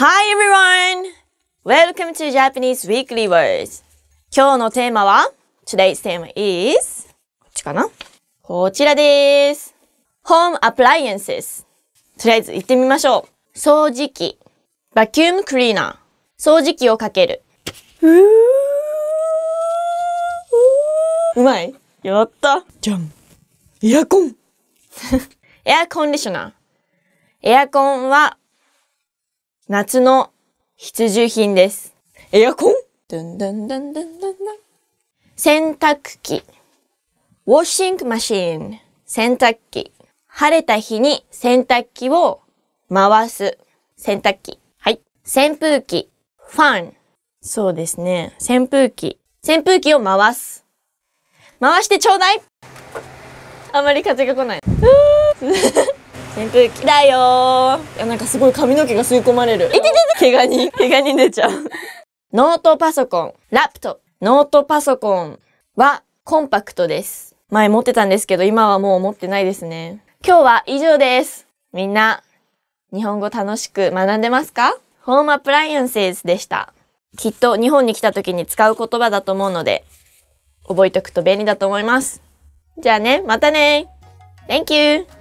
Hi everyone! Welcome to Japanese Weekly Words. 今日のテーマは Today's theme is こっちかなこちらです。Home appliances. とりあえず行ってみましょう。掃除機。Vacuum cleaner. 掃除機をかける。うまいやったじゃんエアコンエアコンディショナー。エアコンは夏の必需品です。エアコン洗濯機。ウォッシングマシーン。洗濯機。晴れた日に洗濯機を回す。洗濯機。はい。扇風機。ファン。そうですね。扇風機。扇風機を回す。回してちょうだいあまり風が来ない。扇風機だよいやなんかすごい髪の毛が吸い込まれるいててて怪我人怪我人出ちゃうノートパソコンラプトノートパソコンはコンパクトです前持ってたんですけど今はもう持ってないですね今日は以上ですみんな日本語楽しく学んでますかホームアプライアンセーでしたきっと日本に来た時に使う言葉だと思うので覚えておくと便利だと思いますじゃあねまたね Thank you!